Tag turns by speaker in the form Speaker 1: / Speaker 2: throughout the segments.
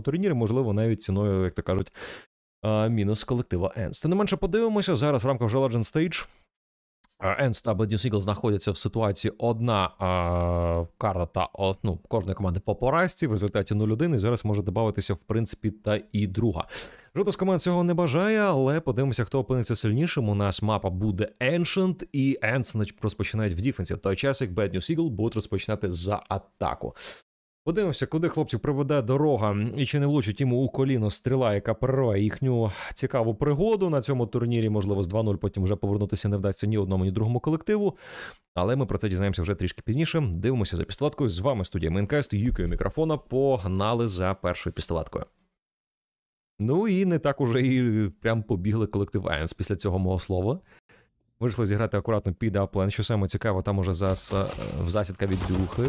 Speaker 1: цьому турнірі, можливо, навіть ціною, як то кажуть, мінус колектива Енст. Та не менше подивимося зараз в рамках вже Legend Stage. Енст та New Eagles знаходяться в ситуації одна а, карта та ну, кожної команди по поразці в результаті 0-1, і зараз може додатися, в принципі, та і друга. Жодна з команд цього не бажає, але подивимося, хто опиниться сильнішим. У нас мапа буде Ancient, і Енс розпочинають в діфенсі. В той час, як Bad News Eagle будуть розпочинати за атаку. Подивимося, куди хлопців приведе дорога, і чи не влучить йому у коліно стріла, яка перерве їхню цікаву пригоду на цьому турнірі. Можливо, з 2-0 потім вже повернутися не вдасться ні одному, ні другому колективу. Але ми про це дізнаємося вже трішки пізніше. Дивимося за пістолеткою. З вами студія Мейнкаст, Юкіо мікрофона. Погнали за першою пістолеткою. Ну і не так уже і прям побігли колектив Айнс після цього мого слова. Вирішили зіграти акуратно під аплен. Що саме цікаво, там уже зас, е, засідка від духи.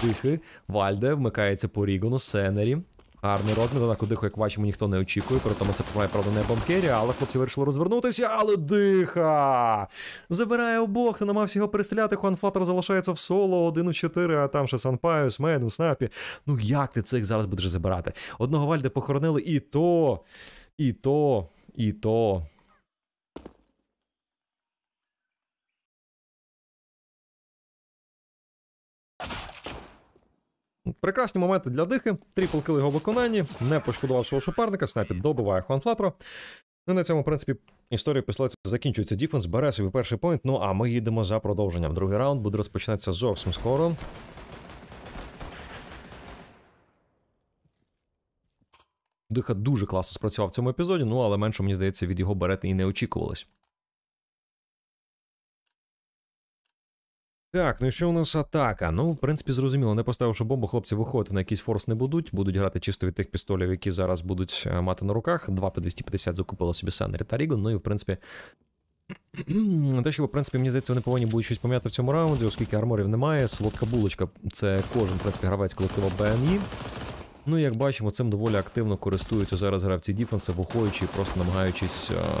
Speaker 1: Тихи. Вальде вмикається по Рігону, Сенері. Гарний родний, вона кудиху, як бачимо, ніхто не очікує. При тому це помає, правда, не бомкері, але хлопці вирішили розвернутися, але диха! Забирає обох, хто намався його перестріляти. Хуан Флаттер залишається в соло 1 у 4, а там ще Санпайус, Мейден, Снапі. Ну як ти цих зараз будеш забирати? Одного Вальде похоронили і то, і то, і то. Прекрасні моменти для дихи. тріпл кил його виконанні, не пошкодував свого суперника, снайпід добиває Хуан Флатро. Ну на цьому, в принципі, історія після закінчується. Діфенс бере собі перший поінт. Ну а ми їдемо за продовженням. Другий раунд буде розпочинатися зовсім скоро. Диха дуже класно спрацював в цьому епізоді, ну але менше, мені здається, від його берети і не очікувалось. Так, ну і що у нас атака? Ну, в принципі, зрозуміло, не поставивши бомбу, хлопці виходити на якийсь форс не будуть, будуть грати чисто від тих пістолів, які зараз будуть е, мати на руках. Два по 250 закупила собі Санері та Рігон. Ну і в принципі. Те, що, в принципі, мені здається, вони повинні будуть щось пам'ятати в цьому раунді, оскільки арморів немає. Солодка булочка це кожен в принципі, гравець колективу БНІ. E. Ну, як бачимо, цим доволі активно користуються зараз гравці Діфенси, виходячи і просто намагаючись. Е,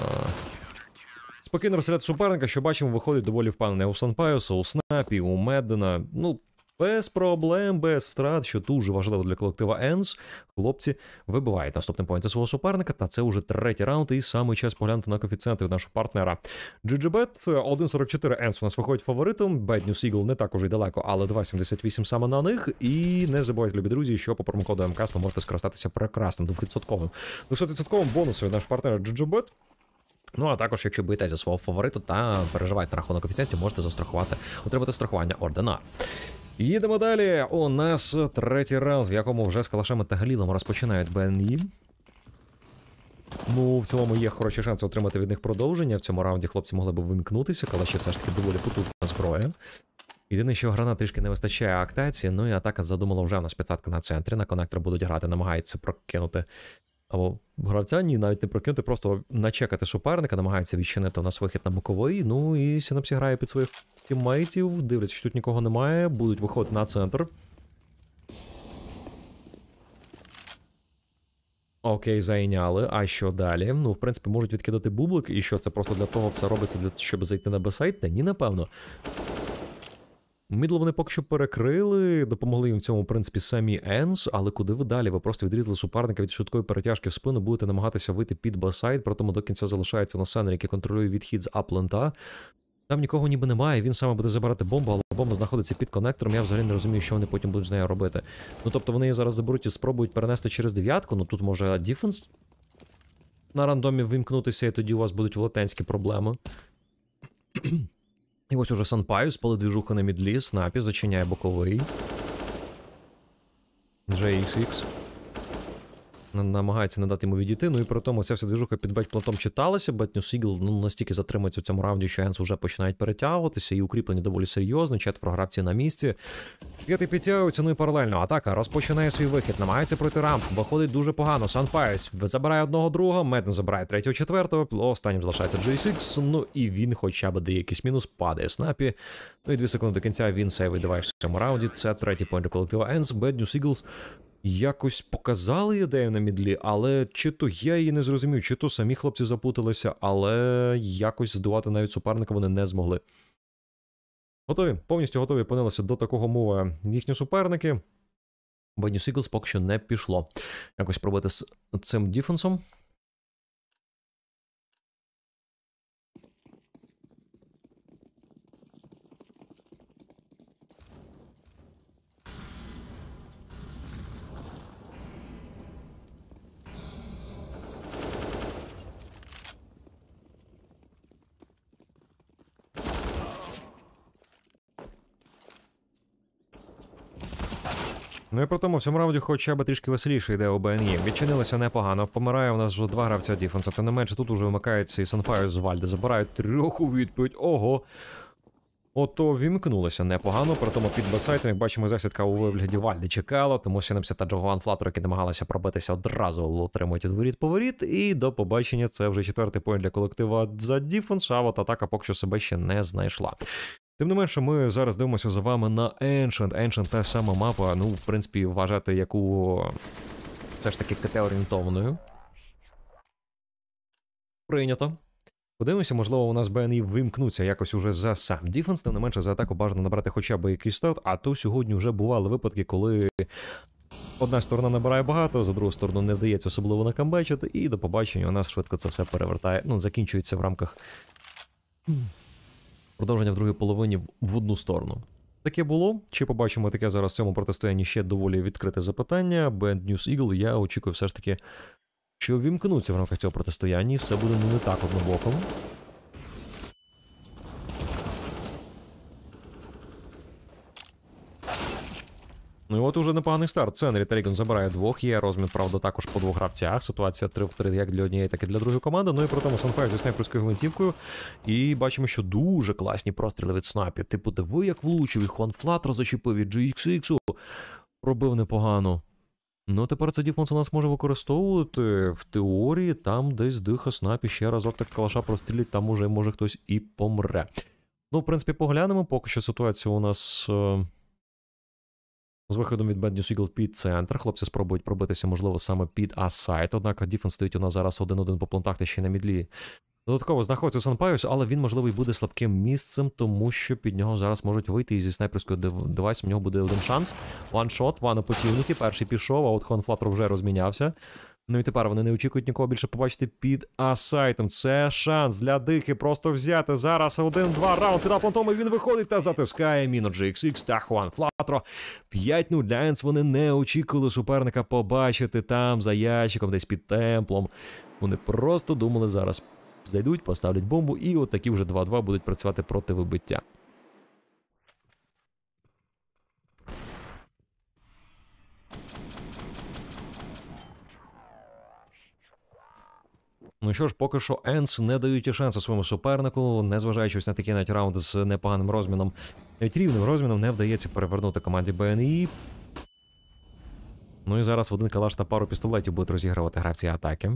Speaker 1: Покинув серед суперника, що бачимо, виходить доволі впевнений у Санпайоса, у Снапі, у Меддена. Ну, без проблем, без втрат, що дуже важливо для колектива Енс. Хлопці вибивають наступний поінт свого суперника, та це вже третій раунд, і саме час поглянути на коефіцієнти від нашого партнера. GGBet 1.44 Енс у нас виходить фаворитом. Bad News Eagle не так уже й далеко, але 2.78 саме на них. І не забувайте, любі друзі, що по промокоду МКС ви можете скористатися прекрасним 2%. 200% бонусом від нашого партнера GGBet. Ну а також, якщо боїтеся свого фавориту та переживаєте на рахунок коефіцієнтів, можете застрахувати, отримати страхування ордена. Їдемо далі. У нас третій раунд, в якому вже з калашами та галілом розпочинають БНІ. Ну, в цьому є хороші шанси отримати від них продовження. В цьому раунді хлопці могли б вимкнутися, калаші все ж таки доволі потужна зброя. Єдине, що гранат трішки не вистачає актації, ну і атака задумала вже у нас підсадка на центрі. На конектор будуть грати, намагаються прокинути або гравця, ні, навіть не прокинути, просто начекати суперника, намагається відчинити у нас вихід на боковий. Ну і Сінапсі грає під своїх тіммейтів, дивляться, що тут нікого немає, будуть виходити на центр. Окей, зайняли. А що далі? Ну, в принципі, можуть відкидати бублик, і що це просто для того, це робиться, для щоб зайти на бесайт? Та ні, напевно. Мідло вони поки що перекрили, допомогли їм в цьому в принципі самі Енс, але куди ви далі? Ви просто відрізали супарника від швидкої перетяжки в спину, будете намагатися вийти під басайд, при тому до кінця залишається Носенер, який контролює відхід з Аплента. Там нікого ніби немає, він саме буде забирати бомбу, але бомба знаходиться під конектором. Я взагалі не розумію, що вони потім будуть з нею робити. Ну тобто вони її зараз заберуть і спробують перенести через дев'ятку, ну тут може Діфенс на рандомі вимкнутися, і тоді у вас будуть велетенські проблеми. І ось уже Санпаю, спали двіжуха на мідлі, снапі, зачиняє боковий. JXX намагається не дати йому відійти. Ну і при тому ця вся двіжуха під бетплатом читалася. Бетнюсігл ну, настільки затримується в цьому раунді, що Енс вже починають перетягуватися, і укріплення доволі серйозно. Четверо гравці на місці. П'ятий підтягується, ну і паралельно. Атака розпочинає свій вихід, намагається пройти рамп. Виходить дуже погано. Санпайс забирає одного друга, Меден забирає третього, четвертого. Останнім залишається g Ну і він хоча б дає якийсь мінус, падає снапі. Ну і дві секунди до кінця він сейвий девайс в цьому раунді. Це третій поінт колектива Енс. Бетню News якось показали ідею на мідлі, але чи то я її не зрозумів, чи то самі хлопці запуталися, але якось здувати навіть суперника вони не змогли. Готові, повністю готові опинилися до такого мови їхні суперники. Бенні Сіклс поки що не пішло якось пробити з цим діфенсом. Ну і при тому в цьому раунді хоча б трішки веселіше йде ОБНЄ. Е. Відчинилося непогано. Помирає у нас вже два гравця діфенса. Та не менше тут уже вимикається і Санфаю з Вальде. Забирають трьох у відповідь. Ого. Ото вімкнулося непогано, при тому під басайтом як бачимо, засідка у вигляді Вальди чекала, тому Сінемся та Джогован Флатер, який намагалася пробитися одразу, отримують відворіт поворіт. І до побачення це вже четвертий поінт для колектива за діфенс, а от атака поки що себе ще не знайшла. Тим не менше, ми зараз дивимося за вами на Ancient. Ancient та сама мапа, ну, в принципі, вважати яку все ж таки КТ орієнтованою. Прийнято. Подивимося, можливо, у нас БНІ вимкнуться якось уже за сам Діфенс, тим не менше за атаку бажано набрати хоча б якийсь старт, а то сьогодні вже бували випадки, коли одна сторона набирає багато, за другу сторону не вдається особливо накамбечити, і до побачення у нас швидко це все перевертає. Ну, закінчується в рамках продовження в другій половині в одну сторону. Таке було. Чи побачимо таке зараз в цьому протистоянні ще доволі відкрите запитання. Band News Eagle я очікую все ж таки, що вімкнуться в рамках цього протистояння, і все буде не так однобоком. Ну і от уже непоганий старт. Ценрі Ріген забирає двох. Є розмін, правда, також по двох гравцях. Ситуація 3 в 3 як для однієї, так і для другої команди. Ну і при тому Санфай зі снайперською гвинтівкою. І бачимо, що дуже класні простріли від снайпів. Типу, диви, як влучив, і Хуан Флат розочепив від GXX. Пробив непогано. Ну, тепер це Діфонс у нас може використовувати в теорії, там десь диха снапі ще разок так калаша прострілять, там уже може хтось і помре. Ну, в принципі, поглянемо, поки що ситуація у нас. Е, з виходом від Bad Сігл під центр. Хлопці спробують пробитися, можливо, саме під асайт. Однак Діфен стоїть у нас зараз один-один по плантах та ще на мідлі. Додатково знаходиться Санпайус, але він, можливо, і буде слабким місцем, тому що під нього зараз можуть вийти і зі снайперського девайс. в нього буде один шанс. Ваншот, ван опотівники. Перший пішов, а от Хон вже розмінявся. Ну і тепер вони не очікують нікого більше побачити під асайтом. Це шанс для дихи просто взяти зараз один-два раунд під аплантом, і Він виходить та затискає міно GXX та Хуан Флатро. 5-0 для Енс Вони не очікували суперника побачити там за ящиком, десь під темплом. Вони просто думали зараз. Зайдуть, поставлять бомбу, і от такі вже 2-2 будуть працювати проти вибиття. Ну що ж, поки що Енс не дають і шансу своєму супернику, незважаючись на такі навіть раунди з непоганим розміном, навіть рівним розміном не вдається перевернути команді БНІ. Ну і зараз в один калаш та пару пістолетів будуть розігрувати гравці атаки.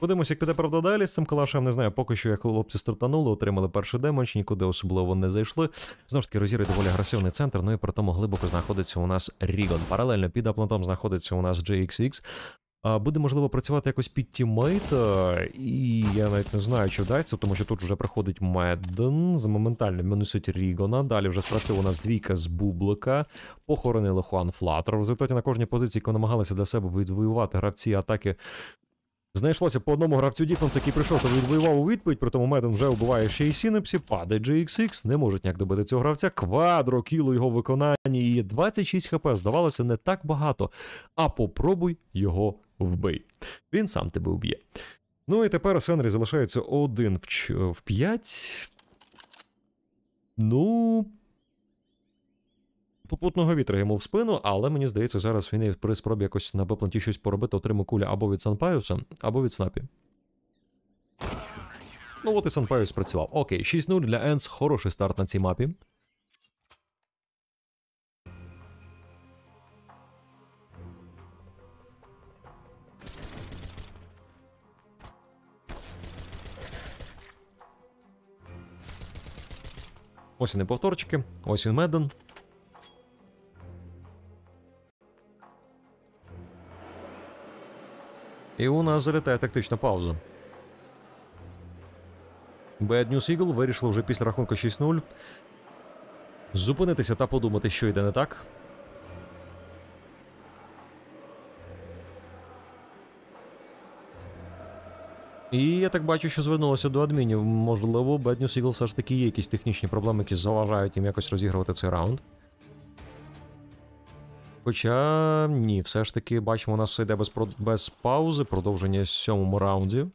Speaker 1: Подивимось, як піде правда далі з цим калашем. Не знаю, поки що як хлопці стартанули, отримали перший демедж, нікуди особливо не зайшли. Знову ж таки, розіри доволі агресивний центр. Ну і при тому глибоко знаходиться у нас Рігон. Паралельно під аплантом знаходиться у нас GXX. Буде можливо працювати якось під тіммейт, і я навіть не знаю, чи вдасться, тому що тут вже приходить Медден, з моментально минусить Рігона. Далі вже спрацьовує у нас двійка з Бублика, похоронили Хуан Флатер. В результаті на кожній позиції, яку намагалися для себе відвоювати гравці атаки Знайшлося по одному гравцю Дітланс, який прийшов, то відвоював у відповідь, при тому Меден вже вбиває ще й Сінепсі, падає GXX, не можуть ніяк добити цього гравця. Квадро, кіло його виконання і 26 хп. Здавалося, не так багато. А попробуй його вбий. Він сам тебе вб'є. Ну і тепер Сенрі залишається один в 5. Ну попутного вітра йому в спину, але мені здається, зараз він при спробі якось на б щось поробити, отримав куля або від Санпаюса, або від Снапі. Ну от і Санпаюс спрацював. Окей, 6-0 для Енс. Хороший старт на цій мапі. Ось вони повторчики, ось він Меден. і у нас залітає тактична пауза. Bad News Eagle вирішили вже після рахунку 6-0 зупинитися та подумати, що йде не так. І я так бачу, що звернулося до адмінів. Можливо, Bad News Eagle все ж таки є якісь технічні проблеми, які заважають їм якось розігрувати цей раунд. Хоча ні, все ж таки бачимо, у нас все йде без без паузи. Продовження сьомому раунді.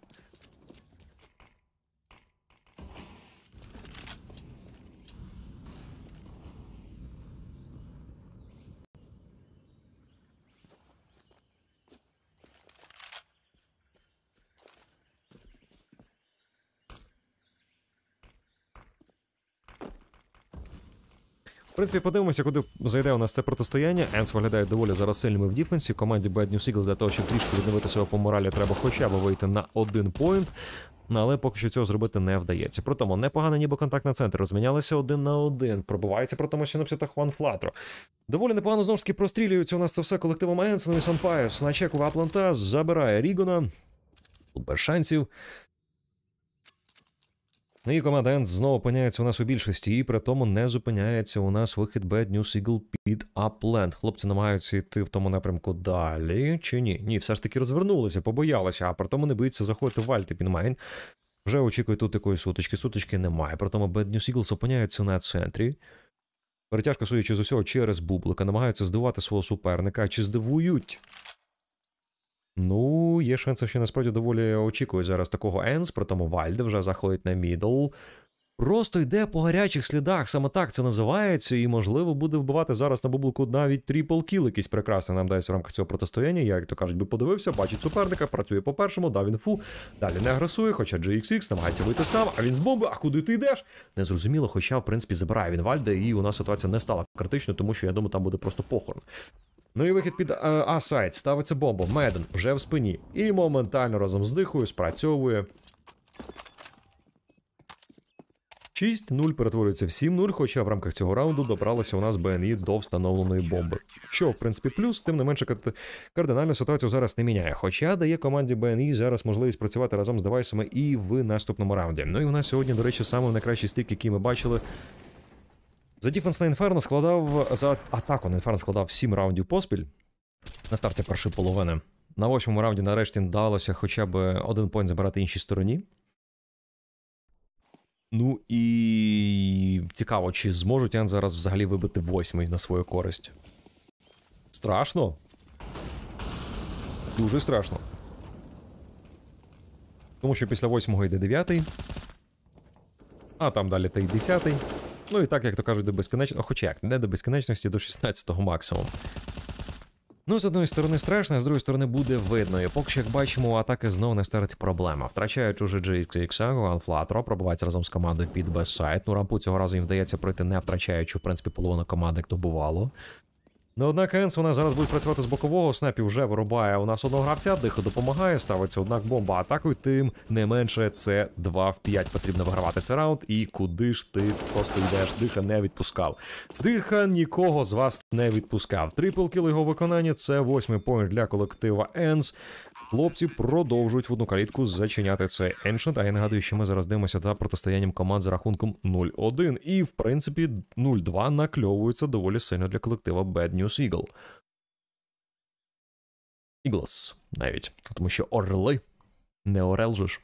Speaker 1: В принципі, подивимося, куди зайде у нас це протистояння. Енс виглядає доволі зараз сильними в діфенсі. Команді Bad News Eagles для того, щоб трішки відновити себе по моралі, треба хоча б вийти на один поінт. Ну, але поки що цього зробити не вдається. При тому непогано, ніби контактна центр розмінялися один на один. Пробувається про тому що Сінопсі та Хуан Флатро. Доволі непогано знову ж таки прострілюється у нас це все колективом Енсону і Санпайос. На чеку Апланта забирає Рігона. Тут без шансів. Ну і команда End знову опиняється у нас у більшості, і при тому не зупиняється у нас вихід Bad News Eagle під Upland. Хлопці намагаються йти в тому напрямку далі чи ні? Ні, все ж таки розвернулися, побоялися, а при тому не боїться заходити в альти Пінмайн. Вже очікує тут такої сутички. Сутички немає. При тому Bad News Eagles опиняються на центрі. Перетяжка, судячи з усього, через бублика, намагаються здивувати свого суперника. Чи здивують Ну, є шанси, що насправді доволі очікують зараз такого Енс, при тому Вальде вже заходить на мідл. Просто йде по гарячих слідах, саме так це називається, і, можливо, буде вбивати зараз на бублику навіть тріпл кіл, якийсь прекрасний нам дасть в рамках цього протистояння. Я, як то кажуть, би подивився, бачить суперника, працює по першому, дав фу, далі не агресує, хоча GXX намагається вийти сам, а він з бомби, а куди ти йдеш? Незрозуміло, хоча, в принципі, забирає він Вальде, і у нас ситуація не стала критичною, тому що я думаю, там буде просто похорон. Ну і вихід під е, А-сайт. Ставиться бомба. Меден вже в спині. І моментально разом з дихою спрацьовує. 6-0 перетворюється в 7-0, хоча в рамках цього раунду добралася у нас БНІ до встановленої бомби. Що, в принципі, плюс, тим не менше, кардинально ситуацію зараз не міняє. Хоча дає команді БНІ зараз можливість працювати разом з девайсами і в наступному раунді. Ну і у нас сьогодні, до речі, саме найкращий стик, який ми бачили за діфенс на інферно складав за атаку на інферно складав 7 раундів поспіль на старті першої половини. На восьмому раунді нарешті вдалося хоча б один пойнт забирати іншій стороні. Ну і цікаво, чи зможуть Ен зараз взагалі вибити восьмий на свою користь. Страшно. Дуже страшно. Тому що після восьмого йде дев'ятий. А там далі та й десятий. Ну і так, як то кажуть, до безкінечності, ну, хоча як не до безкінечності, до 16-го максимум. Ну, з одної сторони страшно, а з другої сторони буде видно. І поки що, як бачимо, у атаки знову не старить проблема. Втрачають уже GXX, Анфлатро, пробувається разом з командою під Бессайт. Ну, рампу цього разу їм вдається пройти, не втрачаючи, в принципі, половину команди, як то бувало. Ну, не одна КНС вона зараз буде працювати з бокового Снапі вже вирубає. У нас одного гравця дихо допомагає, ставиться однак бомба атакою, тим не менше це 2 в 5 потрібно вигравати цей раунд. І куди ж ти просто йдеш? Диха не відпускав. Диха нікого з вас не відпускав. Трипл кіл його виконання це восьмий поінт для колектива Енс. Хлопці продовжують в одну калітку зачиняти це Ancient, А я нагадую, що ми зараз дивимося за протистоянням команд за рахунком 0-1. І в принципі 0-2 накльовується доволі сильно для колектива Bad News Eagle. Eagles навіть. Тому що орли не орел же ж.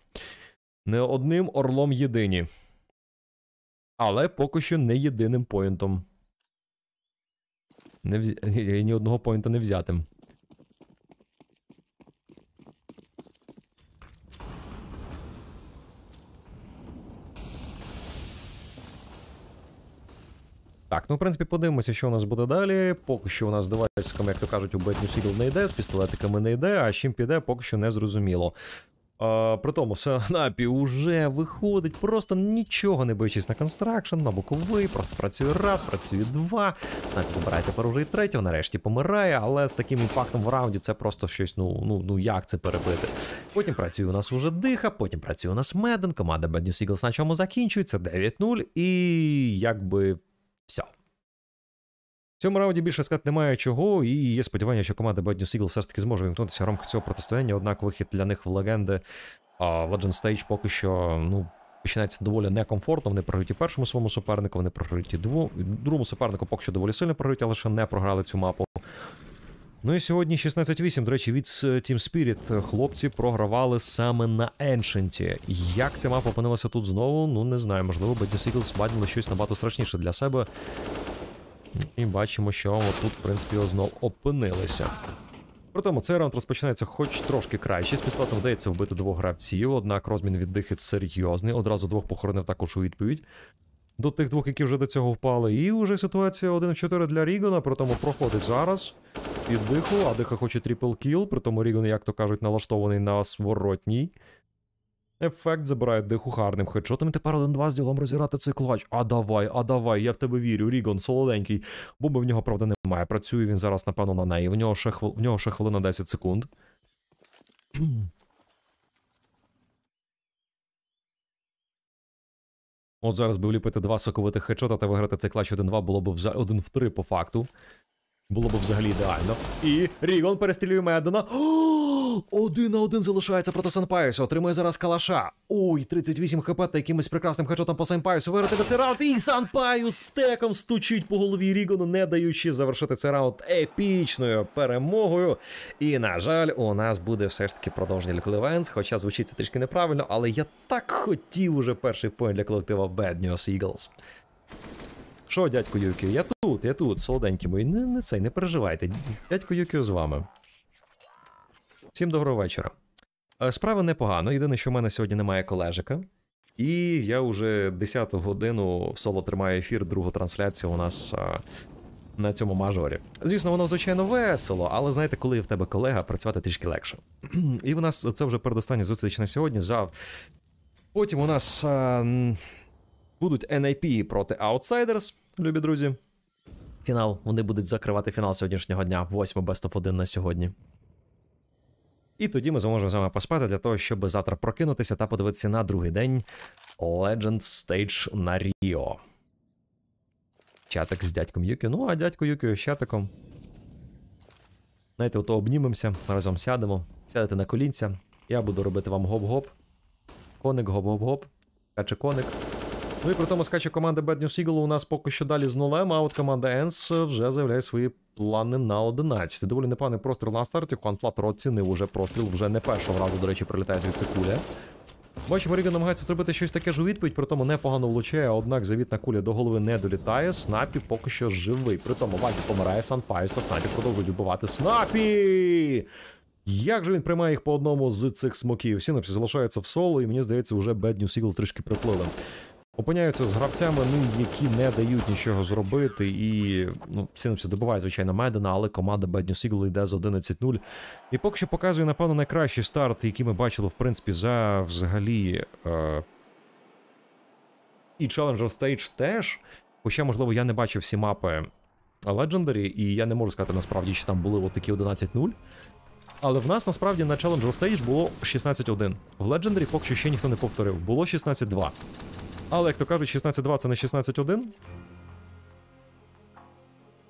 Speaker 1: Не одним орлом єдині. Але поки що не єдиним поінтом. Не вз... Ні одного поінта не взятим. Так, ну в принципі, подивимося, що у нас буде далі. Поки що у нас з як то кажуть, у бетню Сігл не йде, з пістолетиками не йде, а з чим піде, поки що не зрозуміло. А, при тому, Санапі вже виходить, просто нічого не боючись на констракшн, на боковий, просто працює раз, працює два. Снапі забирає тепер уже і третього, нарешті помирає, але з таким імпактом в раунді це просто щось, ну ну ну як це перебити. Потім працює у нас уже диха, потім працює у нас Меден. Команда Bad News Eagles на чому закінчується 9-0. І якби все. В цьому раунді більше сказати немає чого, і є сподівання, що команда Bad News Eagle все ж таки зможе вимкнутися в рамках цього протистояння, однак вихід для них в легенди а Legend Stage поки що, ну. Починається доволі некомфортно. Вони програють і першому своєму супернику, вони програють і другому супернику, поки що доволі сильно програють, але ще не програли цю мапу. Ну і сьогодні 16-8, до речі, від е, Team Spirit е, хлопці програвали саме на Еншенті. Як ця мапа опинилася тут знову? Ну не знаю, можливо, Bad Eagles бадили щось набагато страшніше для себе. І бачимо, що тут, в принципі, знову опинилися. При тому цей раунд розпочинається хоч трошки краще. З пістолетом вдається вбити двох гравців, однак розмін віддихи серйозний. Одразу двох похоронив також у відповідь до тих двох, які вже до цього впали. І вже ситуація 1 в 4 для Рігона, при тому проходить зараз. Під Піддиху, Адиха хоче трипл кіл, при тому Рігон, як то кажуть, налаштований на своротній. Ефект забирає диху гарним Хоч що хедшотом. Тепер 1-2 з ділом розірати цей клач. А давай, а давай, я в тебе вірю. Рігон солоденький. Бомби в нього, правда, немає. Працює він зараз, напевно, на неї. В нього ще, хвил... в нього ще хвилина 10 секунд. От зараз би вліпити два соковитих хедшота та виграти цей клач 1-2 було б 1 в 3 по факту. Було б взагалі ідеально. І Рігон перестрілює Медона. О! Один на один залишається проти Сенпайсу. Отримує зараз калаша. Ой, 38 хп та якимось прекрасним хачотом по Сенпайсу. Вирити цей раунд. І Санпаю стеком стучить по голові Рігону, не даючи завершити цей раунд епічною перемогою. І, на жаль, у нас буде все ж таки продовження для хоча звучить це трішки неправильно, але я так хотів уже перший поінт для колектива Bad News Eagles. Що, дядько Юкіо, я тут, я тут, солоденький мої. Не, не цей, не переживайте. Дядько Юкіо з вами. Всім доброго вечора. Е, справа непогано. Єдине, що в мене сьогодні немає колежика. І я вже 10 ту годину в соло тримаю ефір, другу трансляцію у нас а, е, на цьому мажорі. Звісно, воно звичайно весело, але знаєте, коли в тебе колега працювати трішки легше. І в нас це вже передостання зустріч на сьогодні. Завтра. Потім у нас е, а, будуть NIP проти Outsiders, любі друзі. Фінал. Вони будуть закривати фінал сьогоднішнього дня, 8 Best of 1 на сьогодні. І тоді ми зможемо з вами поспати для того, щоб завтра прокинутися та подивитися на другий день Legend Stage на Ріо. Чатик з дядьком Юкі. Ну, а дядько Юкі з чатиком. Знаєте, ото обнімемося, разом сядемо, сядете на колінця. Я буду робити вам гоп-гоп. Коник, гоп-гоп-гоп. Каче коник. Ну і при тому скаче команда Bad News Eagle у нас поки що далі з нулем, а от команда Ends е, вже заявляє свої плани на 11. Доволі непевний простір на старті. Хуан Флатер оцінив уже простріл, вже не першого разу, до речі, прилітає звідси куля. Бачимо, Ріган намагається зробити щось таке ж у відповідь, при тому непогано влучає, однак завітна куля до голови не долітає. Снапі поки що живий. При тому Вальті помирає Санпайс та Снапі продовжують убивати Снапі! Як же він приймає їх по одному з цих смоків? Сінапсі залишається в соло, і мені здається, вже Bad News Eagles трішки приплили. Опиняються з гравцями, ну які не дають нічого зробити. І ну, Сінопсі добиває, звичайно, Медена, але команда Бедню Сігл йде з 11-0. І поки що показує, напевно, найкращий старт, який ми бачили, в принципі, за взагалі. Е... І Challenger Stage теж. Хоча, можливо, я не бачив всі мапи Legendary, і я не можу сказати насправді, що там були от такі 11-0. Але в нас насправді на Challenger Stage було 16-1. В Legendary поки що ще ніхто не повторив, було 16-2. Але, як то кажуть, 16-2 це не 16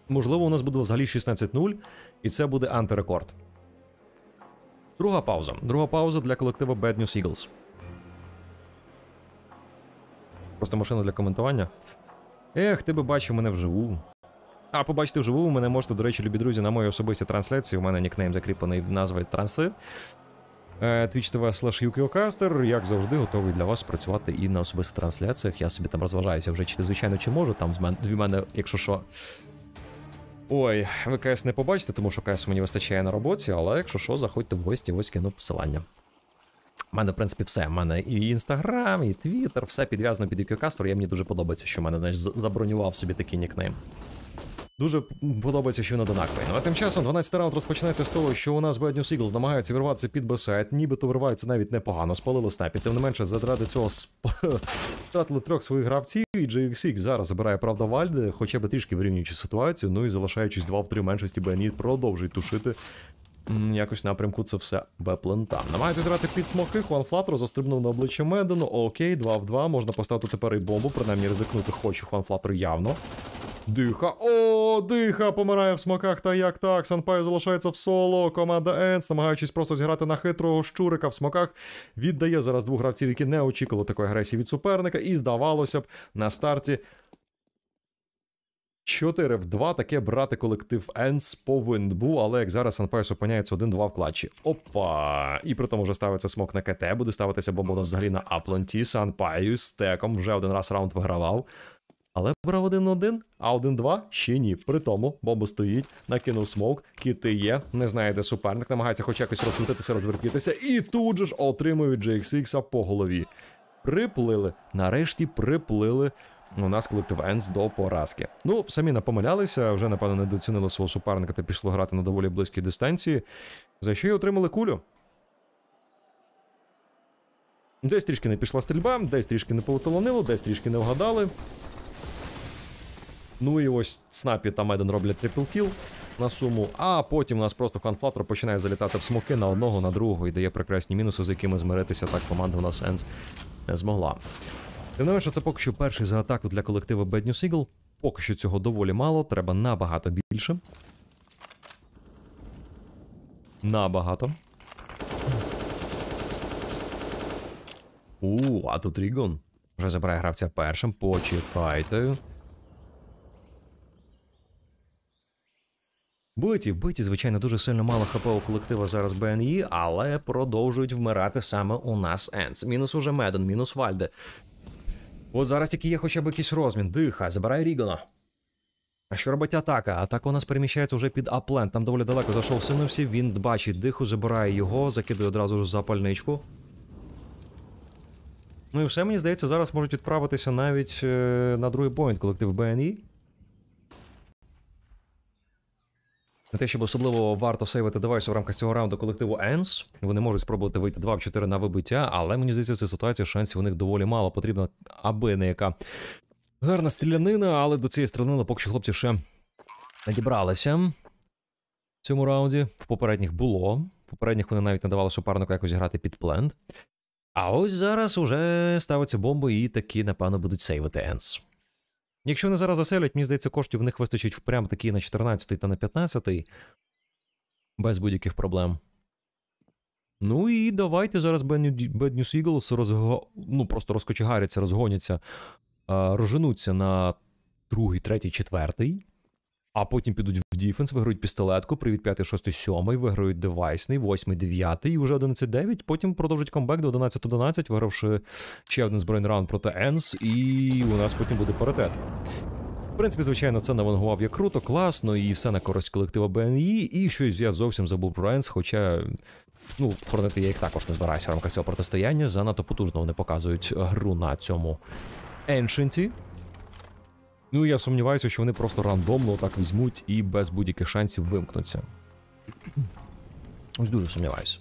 Speaker 1: Можливо, у нас буде взагалі 16-0, і це буде антирекорд. Друга пауза. Друга пауза для колектива Bad News Eagles. Просто машина для коментування. Ех, ти би бачив мене вживу. А побачити вживу, мене можете, до речі, любі друзі, на моїй особистій трансляції. У мене нікнейм закріплений в назві трансли. Е, twitch.tv slash UQCaster. Як завжди, готовий для вас працювати і на особистих трансляціях. Я собі там розважаюся вже звичайно чи можу. Там з мене дві мене, якщо що. Ой, ви КС не побачите, тому що КС мені вистачає на роботі, але якщо що, заходьте в гості, ось кіно посилання. У мене, в принципі, все. У мене і інстаграм, і твіттер, все підв'язано під UQCaster. Я мені дуже подобається, що в мене знаєш, забронював собі такий нікнейм. Дуже подобається, що вона донакває. Ну а тим часом 12 раунд розпочинається з того, що у нас Bad Eagles намагаються вирватися під бесайт, нібито вирваються навіть непогано, спалили снайпі. Тим не менше, заради цього втратили трьох своїх гравців, і JXX зараз забирає правда Вальди, хоча би трішки вирівнюючи ситуацію. Ну і залишаючись 2 в 3 меншості, Байніт продовжують тушити. Якось напрямку це все веплента. Намагається зіграти під смоки. Хуан Флатру застрибнув на обличчя Медену. Окей, 2 в 2. Можна поставити тепер і бомбу, принаймні ризикнути хочу Хуан Флатру явно. Диха. О, диха! Помирає в смоках. Та як так? Санпаю залишається в соло. Команда Енс, намагаючись просто зіграти на хитрого щурика в смоках, віддає зараз двох гравців, які не очікували такої агресії від суперника. І здавалося б, на старті. 4 в 2 таке брати колектив Енс повинен був, але як зараз Санпайс опиняється 1-2 в клатчі. Опа! І при тому вже ставиться смок на КТ, буде ставитися бомбона взагалі на Апланті. Санпаю з теком вже один раз раунд вигравав. Але брав один-один. а один-два ще ні. При тому бомба стоїть, накинув смок. кіти є, не знає, де суперник, намагається хоч якось розкрутитися, розвертітися, і тут же ж отримує GXX по голові. Приплили. Нарешті приплили у нас колектив Енс до поразки. Ну, самі напомилялися, вже, напевно, недооцінили свого суперника та пішло грати на доволі близькій дистанції, за що й отримали кулю. Десь трішки не пішла стрільба, десь трішки не повтолонило, десь трішки не вгадали. Ну і ось Снапі та Меден роблять трипл-кіл на суму, а потім у нас просто ханфлатор починає залітати в смоки на одного, на другого і дає прекрасні мінуси, з якими змиритися так команда у нас сенс не змогла. Тим не менше, це поки що перший за атаку для колективу Bad News Eagle. Поки що цього доволі мало, треба набагато більше. Набагато. У, а тут Рігон. Вже забирає гравця першим. Почекайте. Биті, биті, звичайно, дуже сильно мало хп у колектива зараз БНІ, але продовжують вмирати саме у нас Енс. Мінус уже Меден, мінус Вальде. От зараз тільки є хоча б якийсь розмін. Диха, забирай Рігона. А що робить атака? Атака у нас переміщається вже під Аплен. Там доволі далеко зайшов синувсі. Він бачить диху, забирає його, закидує одразу ж запальничку. Ну і все мені здається, зараз можуть відправитися навіть е на другий поінт колектив БНІ. На те, щоб особливо варто сейвити девайс в рамках цього раунду колективу Енс. Вони можуть спробувати вийти 2 в 4 на вибиття, але мені здається, ця ситуація шансів у них доволі мало. Потрібна аби не яка гарна стрілянина, але до цієї стрілянини поки що хлопці ще не дібралися в цьому раунді. В попередніх було. В попередніх вони навіть надавали супернику якось грати під плент. А ось зараз уже ставиться бомби і такі, напевно, будуть сейвити Енс. Якщо вони зараз заселять, мені здається, коштів в них вистачить впрям такі на 14 та на 15 без будь-яких проблем. Ну і давайте зараз Bad News Eagles розго... ну, просто розкочегаряться, розгоняться, розженуться на другий, третій, четвертий а потім підуть в діфенс, виграють пістолетку, Привіт, 5, 6, 7, виграють девайсний, 8, 9 і вже 11, 9. Потім продовжить комбек до 11, 11, вигравши ще один збройний раунд проти Енс, і у нас потім буде паритет. В принципі, звичайно, це навангував як круто, класно, і все на користь колектива БНІ. І щось я зовсім забув про Енс, хоча. Ну, хоронити я їх також не збираюся в рамках цього протистояння. Занадто потужно вони показують гру на цьому Еншенті. Ну я сумніваюся, що вони просто рандомно так візьмуть і без будь-яких шансів вимкнуться. Ось дуже сумніваюся.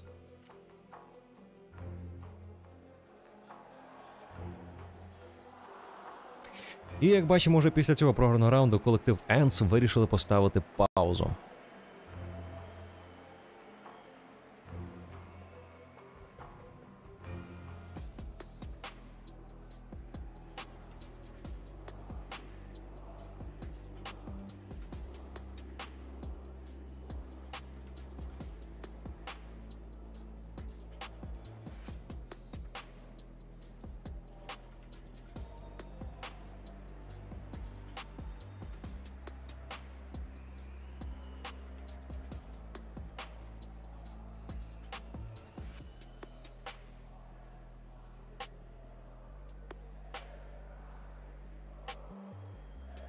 Speaker 1: І як бачимо, вже після цього програного раунду колектив Енс вирішили поставити паузу.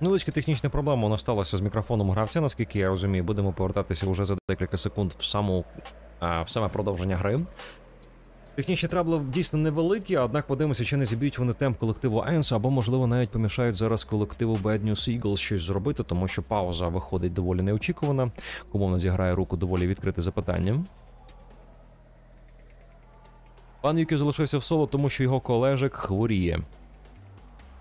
Speaker 1: Невеличка технічна проблема у нас сталася з мікрофоном гравця, наскільки я розумію, будемо повертатися уже за декілька секунд в саму в саме продовження гри. Технічні трабли дійсно невеликі, однак подивимося, чи не зіб'ють вони темп колективу Айнс, або, можливо, навіть помішають зараз колективу Bad News Eagles щось зробити, тому що пауза виходить доволі неочікувана. Кумовно зіграє руку доволі відкрите запитання. Пан Юкі залишився в соло, тому що його колежик хворіє.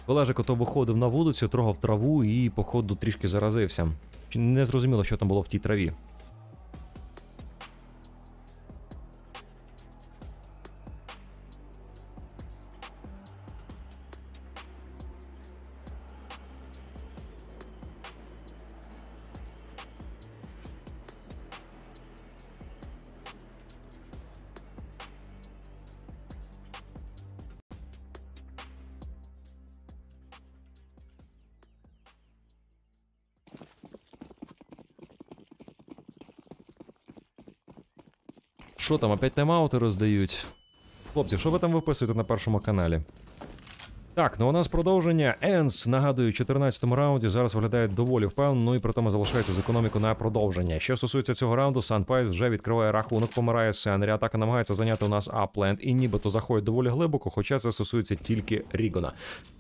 Speaker 1: Олежик ото виходив на вулицю, трогав траву і, походу, трішки заразився. Не зрозуміло, що там було в тій траві. Що там, опять тайм-аути роздають? Хлопці, що ви там виписуєте на першому каналі? Так, ну у нас продовження. Енс нагадую, 14-му раунді зараз виглядає доволі впевнено ну, і при тому залишається з економіку на продовження. Що стосується цього раунду, Санпайс вже відкриває рахунок, помирає Сенрі. Атака намагається зайняти у нас апленд і нібито заходить доволі глибоко, хоча це стосується тільки Рігона.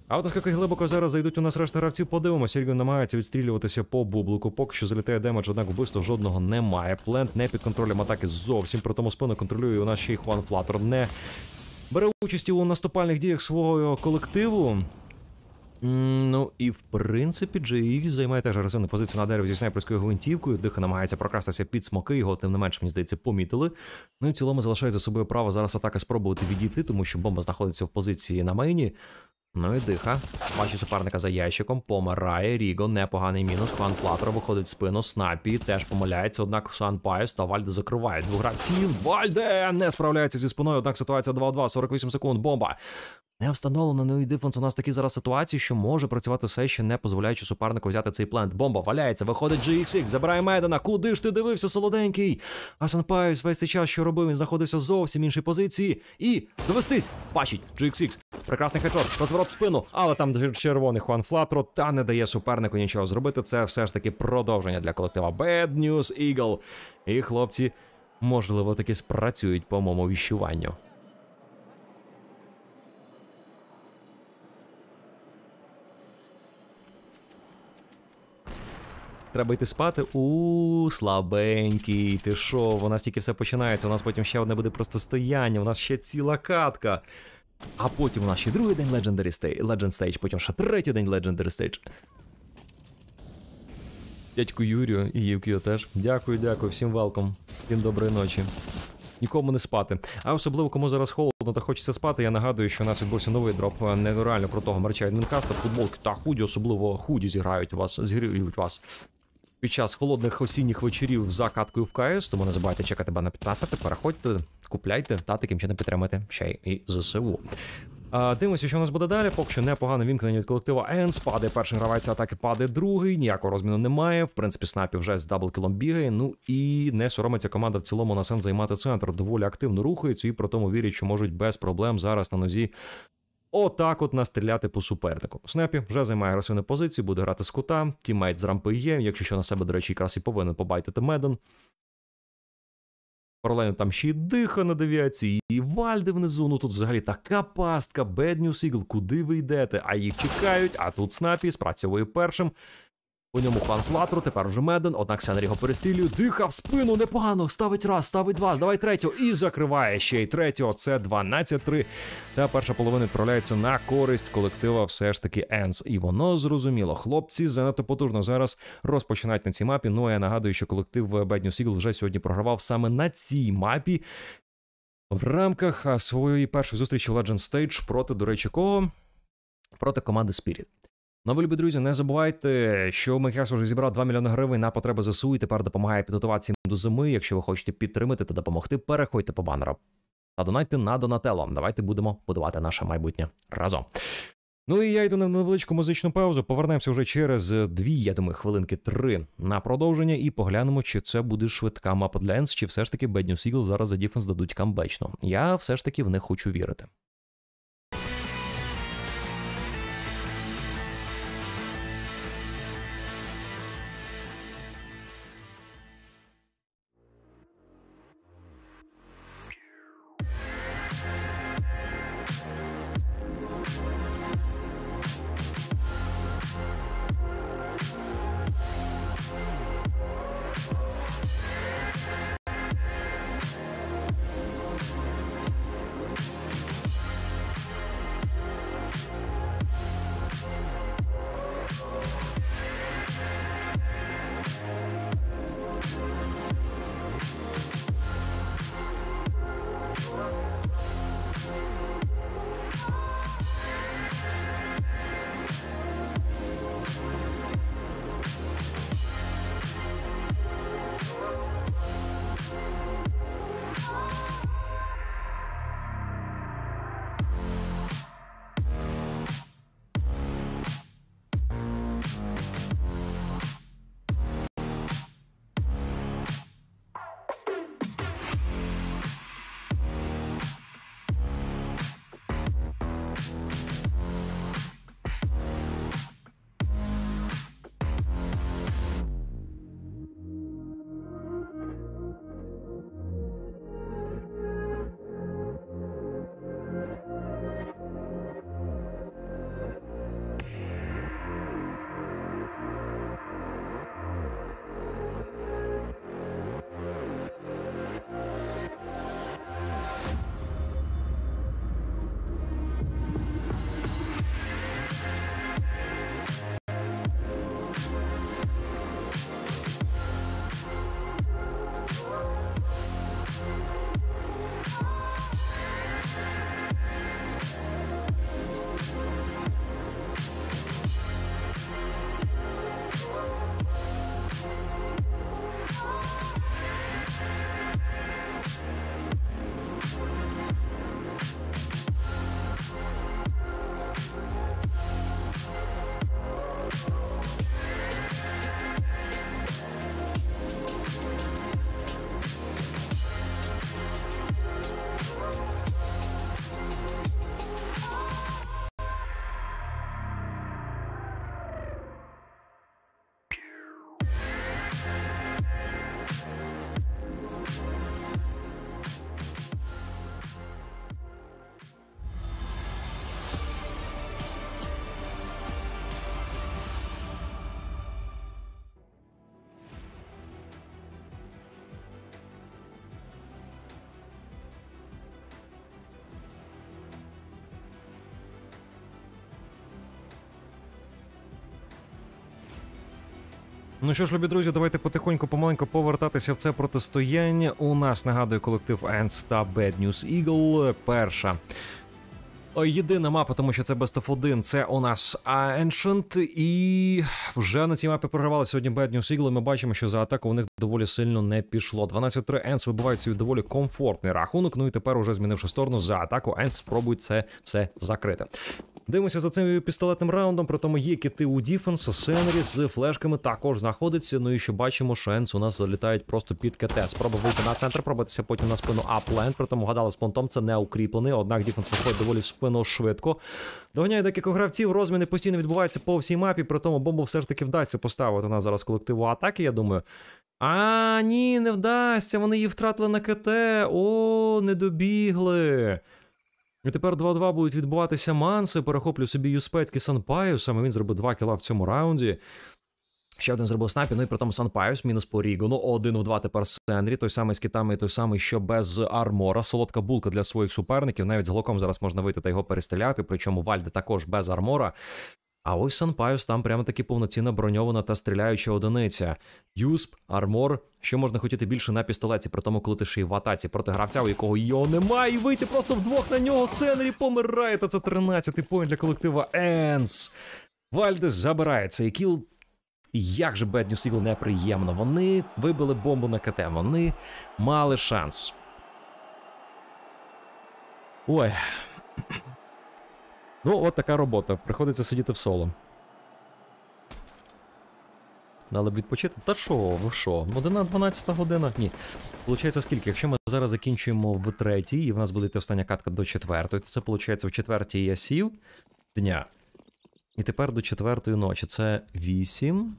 Speaker 1: А от оскільки глибоко зараз зайдуть у нас решта гравців, подивимося. Рігон намагається відстрілюватися по бублику. Поки що залітає демедж, однак вбивства жодного немає. Плент не під контролем атаки зовсім, при тому спину контролює у нас ще й Хуан Флатор. Не Бере участь у наступальних діях свого колективу. Ну і в принципі GX займає теж агресивну позицію на дереві зі снайперською гвинтівкою, диха намагається прокрастися під смоки, його тим не менш, мені здається, помітили. Ну і в цілому залишає за собою право зараз атака спробувати відійти, тому що бомба знаходиться в позиції на мейні. Ну і диха. Бачу суперника за ящиком, помирає. Ріго, непоганий мінус. Хуан Платер виходить спину. Снапі теж помиляється. Однак Хусан Пайос та Вальде закривають двох гравців. Вальде не справляється зі спиною. Однак ситуація 2-2, 48 секунд. Бомба. Не встановлено ну і дифенс. У нас такі зараз ситуації, що може працювати все ще, не дозволяючи супернику взяти цей плент. Бомба валяється, виходить GXX, забирає Медена. Куди ж ти дивився, солоденький? А Санпаюс весь цей час, що робив, він знаходився зовсім іншій позиції. І довестись! Бачить GXX. Прекрасний хачор. Флатрот спину, але там червоний Хуан Флатрот та не дає супернику нічого зробити. Це все ж таки продовження для колектива Bad News Eagle. І хлопці, можливо, таки спрацюють по моєму віщуванню. Треба йти спати. У слабенький. Ти шо, у нас тільки все починається. У нас потім ще одне буде просто стояння. У нас ще ціла катка. А потім у нас ще другий день Legendary Stage, Legend Stage, потім ще третій день Legendary Stage. Дядьку Юрію і Євкіо теж. Дякую, дякую, всім велком. Всім доброї ночі. Нікому не спати. А особливо кому зараз холодно та хочеться спати. Я нагадую, що у нас відбувся новий дроп е, нереально крутого мерча від Мінкаста, футболки та худі, особливо худі зіграють вас, зігріють вас під час холодних осінніх вечорів за каткою в КС, тому не забувайте чекати бана 15, це переходьте, купляйте та таким чином підтримайте ще й ЗСУ. Дивимося, що у нас буде далі. Поки що непогане вімкнення від колектива Енс. Падає перший гравець атаки, падає другий. Ніякого розміну немає. В принципі, снапі вже з даблкілом бігає. Ну і не соромиться команда в цілому на сен займати центр. Доволі активно рухається і при тому вірять, що можуть без проблем зараз на нозі Отак, от настріляти по супернику. Снепі вже займає агресивну позицію, буде грати з кута. Тімейт з рампи є. Якщо що на себе, до речі, якраз і повинен побайтити Меден. Паралельно там ще й диха на девіації, і вальди внизу. Ну тут взагалі така пастка, Bad News Eagle, куди ви йдете? А їх чекають, а тут Снапі спрацьовує першим. У ньому клан Флатру, тепер уже меден, однак Сенрі його перестрілює. Дихав спину непогано. Ставить раз, ставить два, давай третього. І закриває ще й третього. Це 12-3. Та перша половина відправляється на користь колектива, все ж таки Енс. І воно зрозуміло. Хлопці занадто потужно зараз розпочинають на цій мапі. Ну а я нагадую, що колектив Bad News Eagle вже сьогодні програвав саме на цій мапі. В рамках своєї першої зустрічі в Legend Stage проти, до речі, кого? Проти команди Spirit. Нові ну, любі друзі, не забувайте, що Мегас уже зібрав 2 мільйони гривень на потреби ЗСУ і тепер допомагає підготуватися до зими. Якщо ви хочете підтримати та допомогти, переходьте по банеру. Та донайте на Донателло. Давайте будемо будувати наше майбутнє разом. Ну і я йду на невеличку музичну паузу. Повернемося вже через дві, я думаю, хвилинки три на продовження, і поглянемо, чи це буде швидка мапа для Енс, чи все ж таки Бедню Сігл зараз за Діфенс дадуть камбечно. Ну, я все ж таки в них хочу вірити. Ну що ж, любі друзі, давайте потихоньку помаленьку повертатися в це протистояння. У нас нагадує колектив Ants та Bad News Eagle. Перша Єдина мапа, тому що це Best of 1, це у нас Ancient, і вже на цій мапі програвали сьогодні Bad News Eagle, і Ми бачимо, що за атаку у них доволі сильно не пішло. 12-3 Енс вибивають свій доволі комфортний рахунок. Ну і тепер, уже змінивши сторону за атаку, Енс спробують це все закрити. Дивимося за цим пістолетним раундом. При тому є кити у Діфенс, Сенрі з флешками також знаходиться. Ну і що бачимо, що Енс у нас залітають просто під КТ. Спроба вийти на центр, пробитися потім на спину Апленд. При тому гадали з понтом це не укріплений. Однак Діфенс виходить доволі Спинов швидко. Доганяє декількох гравців, розміни постійно відбуваються по всій мапі, при тому бомбу все ж таки вдасться поставити на зараз колективу атаки, я думаю. А, ні, не вдасться. Вони її втратили на КТ. О, не добігли. І тепер 2-2 будуть відбуватися манси. Перехоплю собі Юспецький Санпаю. Саме він зробив 2 кіла в цьому раунді. Ще один зробив снапі, ну і при тому Сан Санпайс, мінус по Рігану. Один в два тепер Сенрі. Той самий з китами, той самий, що без армора. Солодка булка для своїх суперників. Навіть з глоком зараз можна вийти та його перестріляти. Причому Вальде також без армора. А ось Сан Пайус там прямо таки повноцінна броньована та стріляюча одиниця. Юсп, армор. Що можна хотіти більше на пістолеті, при тому, коли ти ще й в атаці проти гравця, у якого його немає, і вийти просто вдвох на нього. Сенрі помирає. Та це 13-й поінт для колектива Енс. Вальдес забирається. І кіл як же Bad News Evil неприємно. Вони вибили бомбу на КТ, вони мали шанс. Ой. Ну, от така робота. Приходиться сидіти в соло. Дали б відпочити. Та що, ви що? 11-12 година. Ні. Получається, скільки? Якщо ми зараз закінчуємо в третій, і в нас буде йти остання катка до четвертої, то це, виходить, в четвертій я сів дня. І тепер до четвертої ночі. Це 8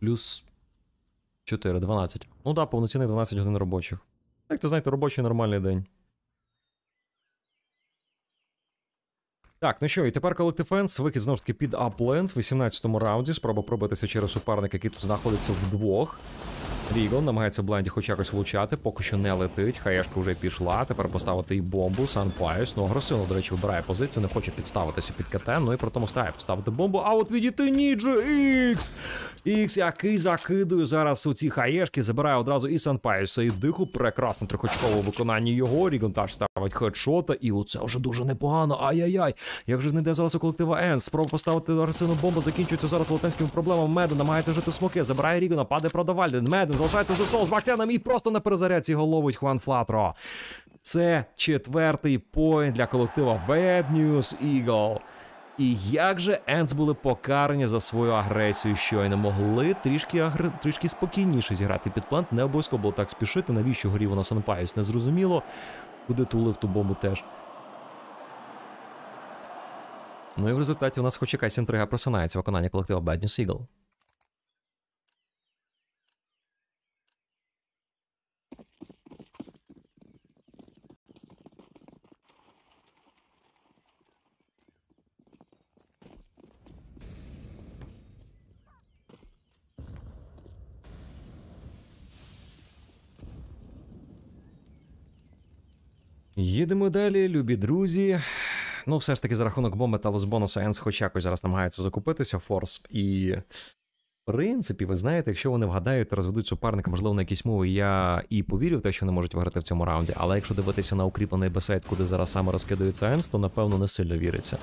Speaker 1: плюс 4, 12. Ну да, повноцінний 12 годин робочих. Як то знаєте, робочий нормальний день. Так, ну що, і тепер Collect Defense, вихід знову ж таки під Upland в 18-му раунді. Спроба пробитися через суперника, який тут знаходиться вдвох. Рігон намагається Бленді хоч якось влучати, поки що не летить. Хаєшка вже пішла. Тепер поставити і бомбу. Санпайс. Ну, агресивно, до речі, вибирає позицію, не хоче підставитися під КТ. Ну і про тому стає поставити бомбу. А от відійти Ніджи Ікс! Ікс, який закидує зараз у ці хаєшки, забирає одразу і Сан Санпайса, і диху. Прекрасне трьохочкове виконання його. Рігон теж ставить хедшота. І оце вже дуже непогано. Ай-яй-яй. Як же не йде зараз у колектива Енс? Спроба поставити агресивну бомбу, закінчується зараз латинськими проблемами. Меду намагається жити в смоки. Забирає Рігона, падає продавальден. Меден Залишається Жусов з Бахтяном і просто на перезарядці його ловить Хуан Флатро. Це четвертий поінт для колектива Bad News Eagle. І як же Енс були покарані за свою агресію, щойно могли трішки агр... трішки спокійніше зіграти під плент. Не обов'язково було так спішити. Навіщо горів воно санпаюс? Не зрозуміло. Куди тулив ту бомбу теж. Ну і в результаті у нас хоч якась інтрига просинається виконання колектива Bad News Eagle. Їдемо далі, любі друзі. Ну, все ж таки, за рахунок бомби та лозбону Саенс хоч якось зараз намагається закупитися Форс. І в принципі, ви знаєте, якщо вони вгадають розведуть суперника, можливо, на якісь мови я і повірю в те, що не можуть виграти в цьому раунді. Але якщо дивитися на укріплений бесайт, куди зараз саме розкидають Саенс, то напевно не сильно віриться.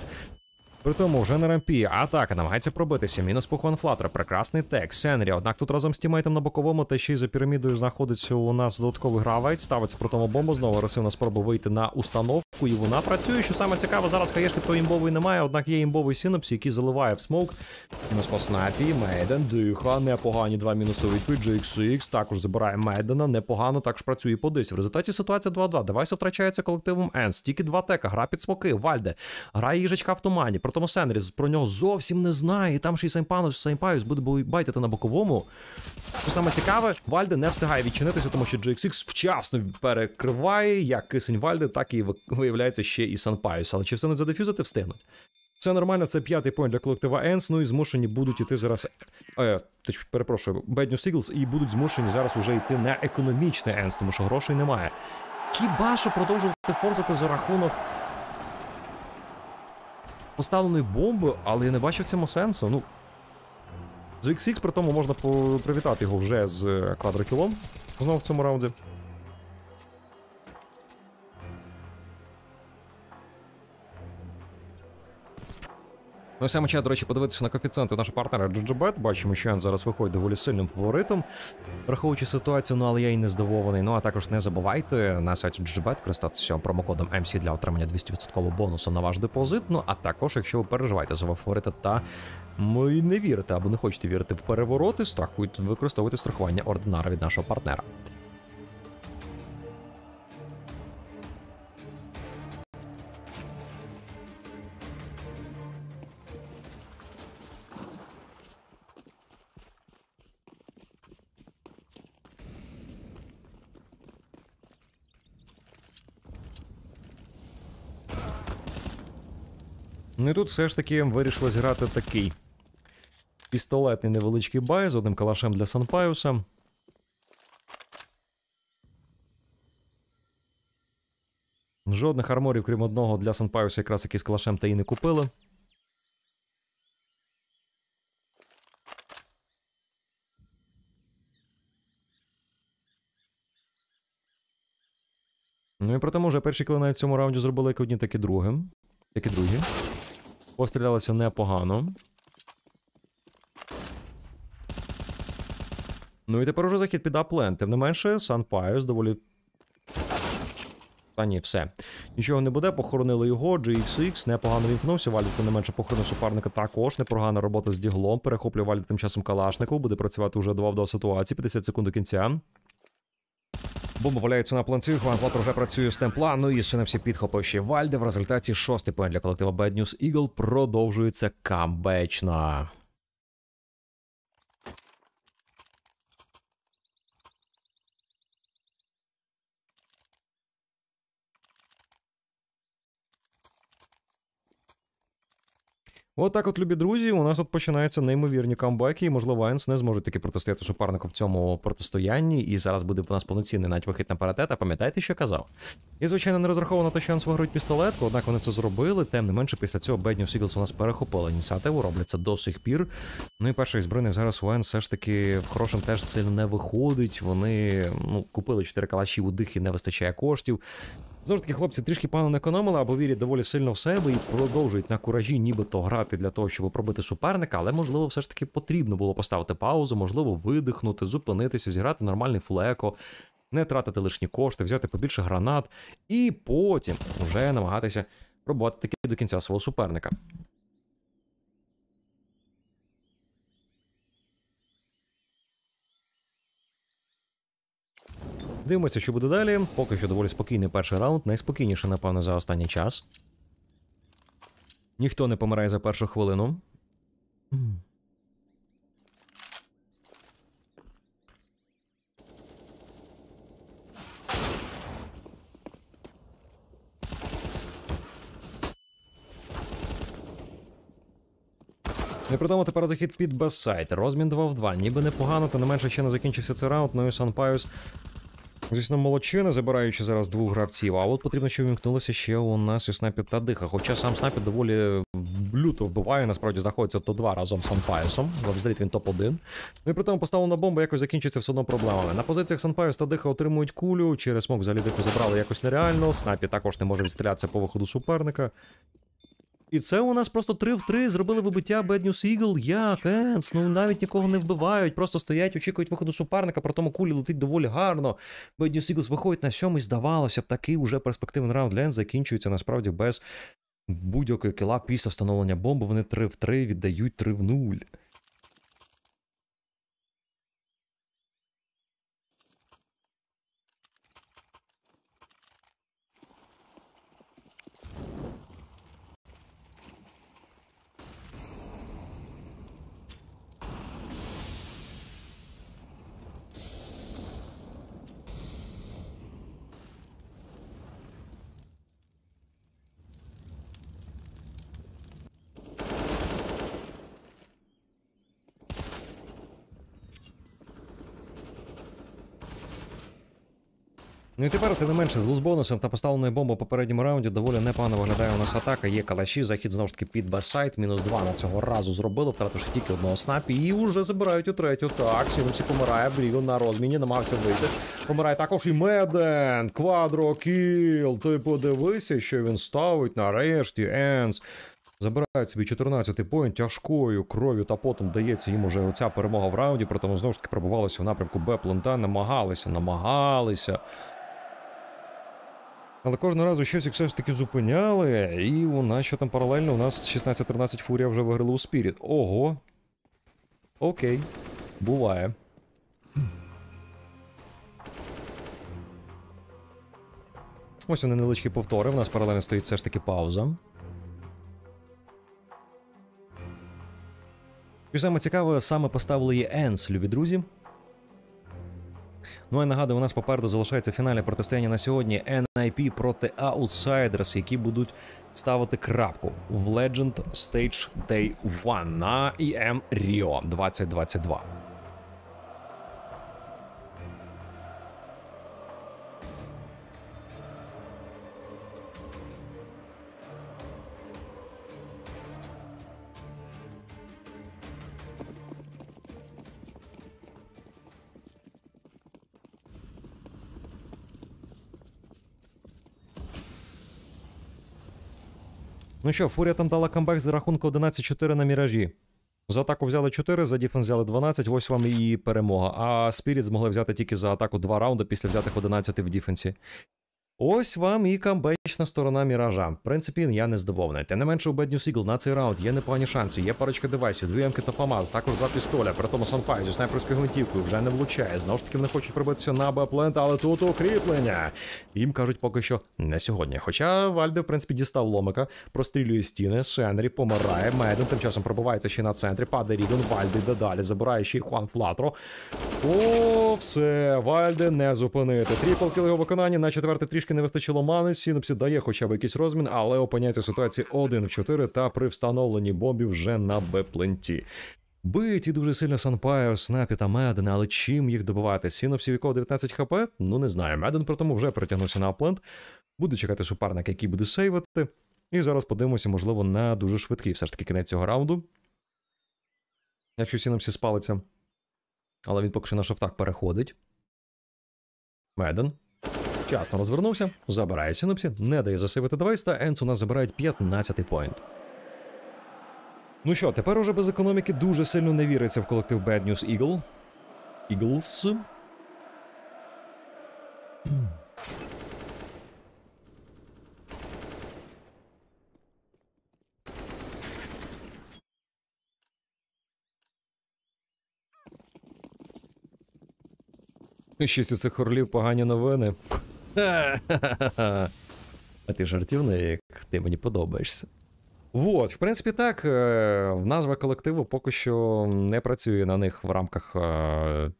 Speaker 1: Притому вже на рампі атака намагається пробитися. Мінус по Хуанфлатера, прекрасний тек, Сенрі. Однак тут разом з тімейтом на боковому та ще й за пірамідою знаходиться у нас додатковий гравець. Ставиться про тому бомбу. Знову агресивна спроба вийти на установку, і вона працює. Що саме цікаво, зараз хаєшки то імбовий немає, однак є імбовий синопсі, який заливає в смок. Мінус по снайпі, Мейден, диха. непогані два мінусові від GXX, Також забирає Мейдена, непогано також працює по дисі. В результаті ситуація 2-2. Девайси втрачається колективом Енс. Тільки два тека, гра під смоки, Вальде. Грає їжачка в тумані. Томас Енріс про нього зовсім не знає. І там ще й Сайнпанус Сайнпаюс буде байтити на боковому. Що саме цікаве, Вальди не встигає відчинитися, тому що GXX вчасно перекриває як кисень Вальди, так і виявляється ще і Санпаюс. Але чи все не задефюзити встигнуть? Це нормально, це п'ятий поінт для колектива Енс, ну і змушені будуть іти зараз. Е, перепрошую, Bad New Signals, і будуть змушені зараз уже йти на економічний Енс, тому що грошей немає. Хіба що продовжувати форсити за рахунок поставленої бомби, але я не бачу в цьому сенсу. Ну. З XX, при тому можна привітати його вже з е, квадрокілом. Знову в цьому раунді. Ну і саме час, до речі, подивитися на коефіцієнти нашого партнера GGBet. Бачимо, що він зараз виходить доволі сильним фаворитом, враховуючи ситуацію, ну але я й не здивований. Ну а також не забувайте на сайті GGBet користатися промокодом MC для отримання 200% бонусу на ваш депозит. Ну а також, якщо ви переживаєте за фаворита та ми ну, не вірите або не хочете вірити в перевороти, страхуйте використовувати страхування ординара від нашого партнера. Ну і тут все ж таки вирішилось зіграти такий пістолетний невеличкий бай з одним калашем для Санпаюса. Жодних арморів, крім одного, для Санпаюса якраз якийсь калашем та і не купили. Ну і при тому вже перші клини в цьому раунді зробили як одні, так і другим. Так і другі. Пострілялося непогано. Ну і тепер уже захід під аплен. Тим не менше, Сан Пайос доволі. Та ні, все. Нічого не буде, похоронили його. GXX непогано вімкнувся. Валік, тим не менше похоронив суперника також. Непогана робота з діглом. Перехоплює Валік тим часом Калашнику. Буде працювати вже 2 в 2 ситуації. 50 секунд до кінця. Бомба валяється на планцюг, Вангватор вже працює з темпла. Ну і Синепсі підхопив ще Вальде. В результаті шостий поінт для колектива Bad News Eagle продовжується камбечна. Отак, от, от, любі друзі, у нас от починаються неймовірні камбеки, і можливо Айнс не зможе таки протистояти супернику в цьому протистоянні. І зараз буде в нас повноцінний навіть вихід на паратет, а пам'ятаєте, що казав? І, звичайно, не розраховано те, що Айнс виграють пістолетку, однак вони це зробили. Тим не менше, після цього Бедню Сіглс у нас перехопили ініціативу, роблять це до сих пір. Ну і перший збройник зараз у Айнс все ж таки в хорошим теж сильно не виходить. Вони ну, купили чотири калаші у дих і не вистачає коштів. Знову ж таки, хлопці трішки пану не економили, або вірять доволі сильно в себе і продовжують на куражі, нібито грати для того, щоб пробити суперника, але можливо, все ж таки потрібно було поставити паузу, можливо, видихнути, зупинитися, зіграти нормальний флеко. Не тратити лишні кошти, взяти побільше гранат, і потім вже намагатися пробувати таки до кінця свого суперника. Дивимося, що буде далі. Поки що доволі спокійний перший раунд, найспокійніше, напевно, за останній час. Ніхто не помирає за першу хвилину. Не придумав тепер захід під безсайт. Розмін 2 в 2. Ніби непогано, та не менше ще не закінчився цей раунд. Ну і Санпайус Звісно, молодчина, забираючи зараз двох гравців, а от потрібно, щоб вімкнулося ще у нас і снайпід та диха. Хоча сам снайпід доволі люто вбиває, насправді знаходиться то-два разом з Санпайсом. Взагалі він топ-1. Ну і при тому поставлена бомба якось закінчиться все одно проблемами. На позиціях Санпайс та диха отримують кулю, через смок взагалі забрали якось нереально. Снайпі також не може відстрілятися по виходу суперника. І це у нас просто три в три. зробили вибиття Bad News Eagle. Як Енс, ну навіть нікого не вбивають, просто стоять, очікують виходу суперника, при тому кулі летить доволі гарно. Bad News Eagles виходить на сьомий, здавалося б, такий уже перспективний раунд для Енс закінчується насправді без будь-якого кіла після встановлення бомби. Вони три в три, віддають три в нуль. Ну і тепер, тим не менше, з лузбонусом та поставленою бомбою попередньому раунді доволі непогано виглядає у нас атака. Є калаші, захід знову ж таки під басайт. Мінус два на цього разу зробили, втративши тільки одного снапі. І вже забирають у третю. Так, Сінусі помирає, Брігон на розміні, намагався вийти. Помирає також і Меден. Квадрокіл. Ти подивися, що він ставить нарешті. Енс. Забирають собі 14-й поінт тяжкою кров'ю та потом дається їм уже оця перемога в раунді, проте знову ж таки пробувалися в напрямку Б плента, намагалися, намагалися. Але кожного разу щось все ж таки зупиняли. І у нас що там паралельно, у нас 16-13 фурія вже виграла у Спіріт. Ого. Окей. Буває. Ось вони невеличкі повтори. У нас паралельно стоїть все ж таки пауза. І саме цікаве, саме поставили є Енс, любі друзі. Ну і нагадую, у нас попереду залишається фінальне протистояння на сьогодні. NIP проти Outsiders, які будуть ставити крапку в Legend Stage Day 1 на EM Rio 2022. Ну що, фурія там дала камбек за рахунку 11-4 на міражі. За атаку взяли 4, за діфенс взяли 12, ось вам і перемога. А Спіріт змогли взяти тільки за атаку 2 раунди після взятих 11 в діфенсі. Ось вам і камбечна сторона міража. В принципі, я не здивований. Тим не менше у Бедню Сігл на цей раунд є непогані шанси, є парочка девайсів, дві емки та фамаз, також два пістоля. Притому тому Санфай зі снайперською гвинтівкою вже не влучає. Знову ж таки, вони хочуть прибитися на Беплент, але тут укріплення. Їм кажуть, поки що не сьогодні. Хоча Вальде, в принципі, дістав ломика, прострілює стіни, Сенрі помирає. Меден тим часом пробивається ще на центрі. Падає Рідон, Вальди йде далі. Забирає ще й Хуан Флатро. О, все, Вальде не зупинити. Тріпл кіл його виконання на четверте трішки трішки не вистачило мани, Сінопсі дає хоча б якийсь розмін, але опиняється в ситуації 1 в 4 та при встановленні бомбі вже на Б-пленті. Биті дуже сильно санпаю, Снапі та Меден, але чим їх добивати? Сінопсів якого 19 хп? Ну не знаю. Меден при тому вже притягнувся на аплент. Буде чекати суперника, який буде сейвати. І зараз подивимося, можливо, на дуже швидкий все ж таки кінець цього раунду. Якщо Сінопсі спалиться. Але він поки що на шафтах переходить. Меден. Вчасно розвернувся, забирає синопсі, не дає засивити девайс, та Енс у нас забирають 15-й поінт. Ну що, тепер уже без економіки дуже сильно не віриться в колектив Bad News Eagle. Eagles. Шість у цих орлів погані новини. А ти жартівник, ти мені подобаєшся. От, в принципі, так. Е, назва колективу поки що не працює на них в рамках е,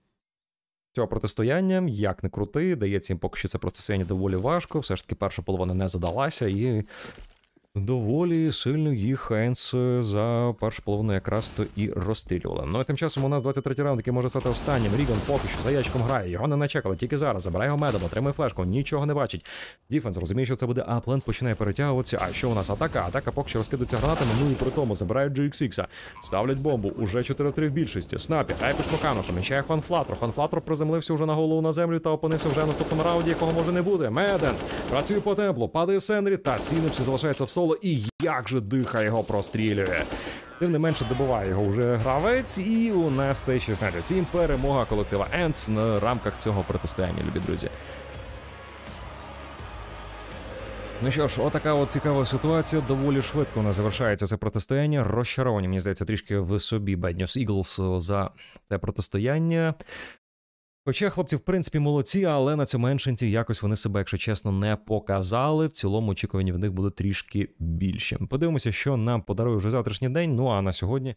Speaker 1: цього протистояння. Як не крути, дається їм поки що це протистояння доволі важко. Все ж таки, перша половина не задалася, і Доволі сильно їх Хайнс е, за першу половину якраз то і розстрілювала. Ну а тим часом у нас 23 й раунд, який може стати останнім. Ріган поки що за ящиком грає. Його не начекали. Тільки зараз. Забирає його медом, отримує флешку, нічого не бачить. Діфенс розуміє, що це буде аплент, починає перетягуватися. А що у нас атака? Атака поки що розкидується гранатами. Ну і при тому забирають GXX. Ставлять бомбу. Уже 4-3 в більшості. Снапі грає під смоками. Помічає Хон Флатро. приземлився вже на голову на землю та опинився вже в наступному раунді, якого може не буде. Меден працює по темплу, падає Сенрі та Сінепсі залишається в соло соло, і як же диха його прострілює. Тим не менше добуває його вже гравець, і у нас це 16 Цім перемога колектива Ends на рамках цього протистояння, любі друзі. Ну що ж, отака от цікава ситуація. Доволі швидко вона завершається це протистояння. Розчаровані, мені здається, трішки в собі Bad Іглс за це протистояння. Хоча хлопці, в принципі, молодці, але на цьому меншенті якось вони себе, якщо чесно, не показали. В цілому очікування в них буде трішки більше. Подивимося, що нам подарує вже завтрашній день. Ну а на сьогодні